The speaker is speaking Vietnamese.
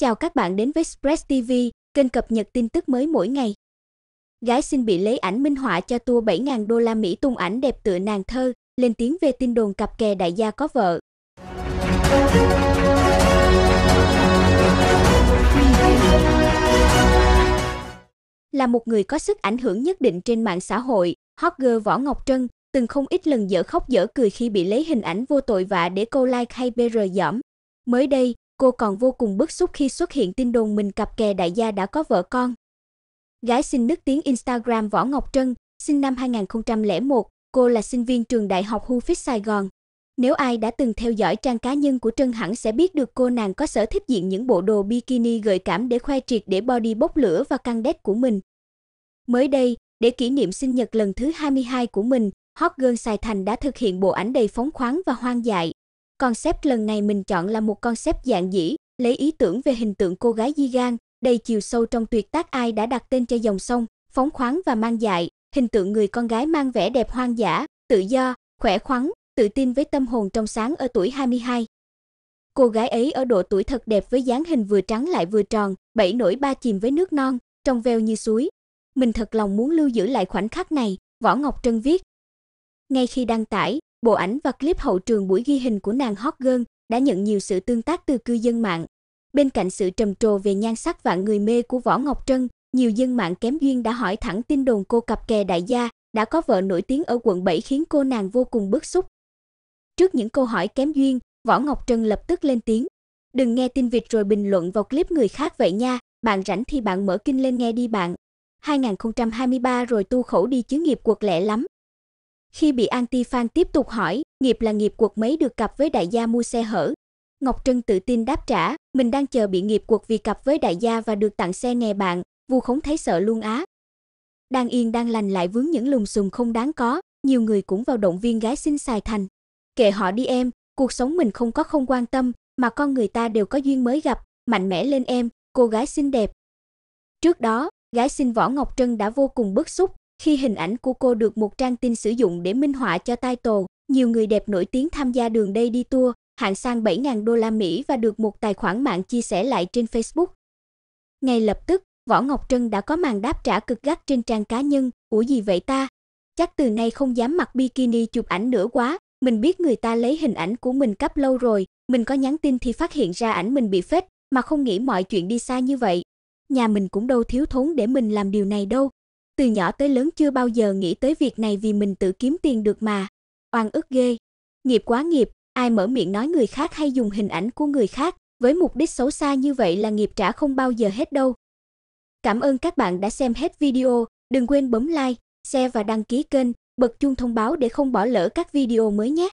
Chào các bạn đến với Express TV, kênh cập nhật tin tức mới mỗi ngày. Gái xin bị lấy ảnh minh họa cho tour 7.000 đô la Mỹ tung ảnh đẹp tựa nàng thơ, lên tiếng về tin đồn cặp kè đại gia có vợ. Là một người có sức ảnh hưởng nhất định trên mạng xã hội, hot girl Võ Ngọc Trân từng không ít lần dở khóc dở cười khi bị lấy hình ảnh vô tội vạ để câu like hay PR dõm. Mới đây, Cô còn vô cùng bức xúc khi xuất hiện tin đồn mình cặp kè đại gia đã có vợ con. Gái sinh nước tiếng Instagram Võ Ngọc Trân, sinh năm 2001, cô là sinh viên trường Đại học Hufit Sài Gòn. Nếu ai đã từng theo dõi trang cá nhân của Trân hẳn sẽ biết được cô nàng có sở thích diện những bộ đồ bikini gợi cảm để khoe triệt để body bốc lửa và căng đét của mình. Mới đây, để kỷ niệm sinh nhật lần thứ 22 của mình, Hot Girl Sài Thành đã thực hiện bộ ảnh đầy phóng khoáng và hoang dại, Concept lần này mình chọn là một concept dạng dĩ, lấy ý tưởng về hình tượng cô gái di gan, đầy chiều sâu trong tuyệt tác ai đã đặt tên cho dòng sông, phóng khoáng và mang dại, hình tượng người con gái mang vẻ đẹp hoang dã, tự do, khỏe khoắn, tự tin với tâm hồn trong sáng ở tuổi 22. Cô gái ấy ở độ tuổi thật đẹp với dáng hình vừa trắng lại vừa tròn, bảy nổi ba chìm với nước non, trong veo như suối. Mình thật lòng muốn lưu giữ lại khoảnh khắc này, Võ Ngọc Trân viết. Ngay khi đăng tải, Bộ ảnh và clip hậu trường buổi ghi hình của nàng hot girl đã nhận nhiều sự tương tác từ cư dân mạng. Bên cạnh sự trầm trồ về nhan sắc vạn người mê của Võ Ngọc Trân, nhiều dân mạng kém duyên đã hỏi thẳng tin đồn cô cặp kè đại gia đã có vợ nổi tiếng ở quận 7 khiến cô nàng vô cùng bức xúc. Trước những câu hỏi kém duyên, Võ Ngọc Trân lập tức lên tiếng. Đừng nghe tin vịt rồi bình luận vào clip người khác vậy nha, bạn rảnh thì bạn mở kinh lên nghe đi bạn. 2023 rồi tu khẩu đi chứ nghiệp cuộc lẻ lắm. Khi bị anti-fan tiếp tục hỏi, nghiệp là nghiệp cuộc mấy được cặp với đại gia mua xe hở. Ngọc Trân tự tin đáp trả, mình đang chờ bị nghiệp cuộc vì cặp với đại gia và được tặng xe nghe bạn, vu khống thấy sợ luôn á. Đang yên đang lành lại vướng những lùm xùm không đáng có, nhiều người cũng vào động viên gái xinh xài thành. Kệ họ đi em, cuộc sống mình không có không quan tâm, mà con người ta đều có duyên mới gặp, mạnh mẽ lên em, cô gái xinh đẹp. Trước đó, gái xinh Võ Ngọc Trân đã vô cùng bức xúc, khi hình ảnh của cô được một trang tin sử dụng để minh họa cho title, nhiều người đẹp nổi tiếng tham gia đường đây đi tour, hạng sang 7.000 đô la Mỹ và được một tài khoản mạng chia sẻ lại trên Facebook. Ngay lập tức, Võ Ngọc Trân đã có màn đáp trả cực gắt trên trang cá nhân, "Ủa gì vậy ta? Chắc từ nay không dám mặc bikini chụp ảnh nữa quá, mình biết người ta lấy hình ảnh của mình cấp lâu rồi, mình có nhắn tin thì phát hiện ra ảnh mình bị phết, mà không nghĩ mọi chuyện đi xa như vậy. Nhà mình cũng đâu thiếu thốn để mình làm điều này đâu, từ nhỏ tới lớn chưa bao giờ nghĩ tới việc này vì mình tự kiếm tiền được mà. Oan ức ghê. Nghiệp quá nghiệp, ai mở miệng nói người khác hay dùng hình ảnh của người khác với mục đích xấu xa như vậy là nghiệp trả không bao giờ hết đâu. Cảm ơn các bạn đã xem hết video, đừng quên bấm like, share và đăng ký kênh, bật chuông thông báo để không bỏ lỡ các video mới nhé.